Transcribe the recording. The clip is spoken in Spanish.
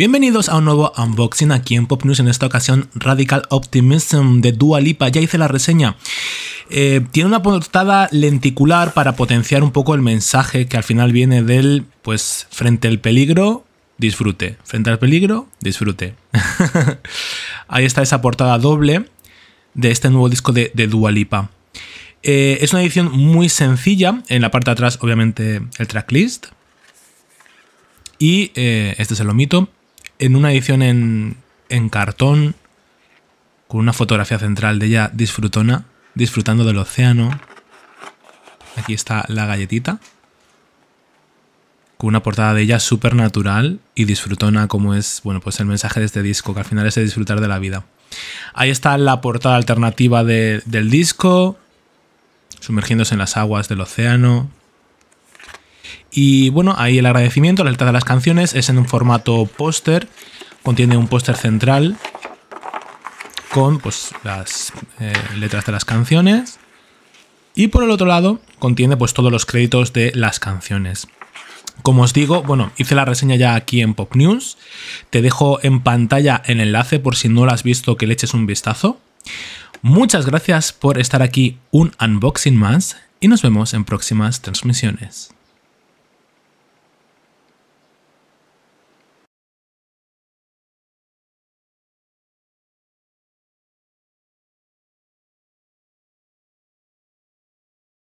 Bienvenidos a un nuevo unboxing aquí en Pop News, en esta ocasión Radical Optimism de Dua Lipa, ya hice la reseña. Eh, tiene una portada lenticular para potenciar un poco el mensaje que al final viene del, pues, frente al peligro, disfrute. Frente al peligro, disfrute. Ahí está esa portada doble de este nuevo disco de, de Dua Lipa. Eh, es una edición muy sencilla. En la parte de atrás, obviamente, el tracklist. Y eh, este es el omito en una edición en, cartón, con una fotografía central de ella disfrutona, disfrutando del océano. Aquí está la galletita. Con una portada de ella súper natural y disfrutona, como es bueno, pues el mensaje de este disco, que al final es de disfrutar de la vida. Ahí está la portada alternativa del disco, sumergiéndose en las aguas del océano, y bueno, ahí el agradecimiento, la letra de las canciones es en un formato póster, contiene un póster central con pues, las eh, letras de las canciones. Y por el otro lado contiene pues todos los créditos de las canciones. Como os digo, bueno, hice la reseña ya aquí en Pop News. Te dejo en pantalla el enlace por si no lo has visto que le eches un vistazo. Muchas gracias por estar aquí un unboxing más y nos vemos en próximas transmisiones.